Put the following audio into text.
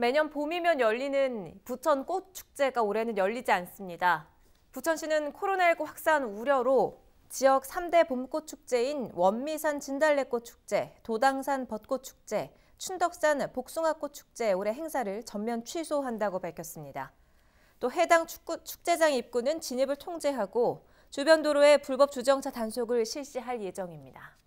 매년 봄이면 열리는 부천 꽃축제가 올해는 열리지 않습니다. 부천시는 코로나19 확산 우려로 지역 3대 봄꽃축제인 원미산 진달래꽃축제, 도당산 벚꽃축제, 춘덕산 복숭아꽃축제 올해 행사를 전면 취소한다고 밝혔습니다. 또 해당 축구, 축제장 입구는 진입을 통제하고 주변 도로에 불법 주정차 단속을 실시할 예정입니다.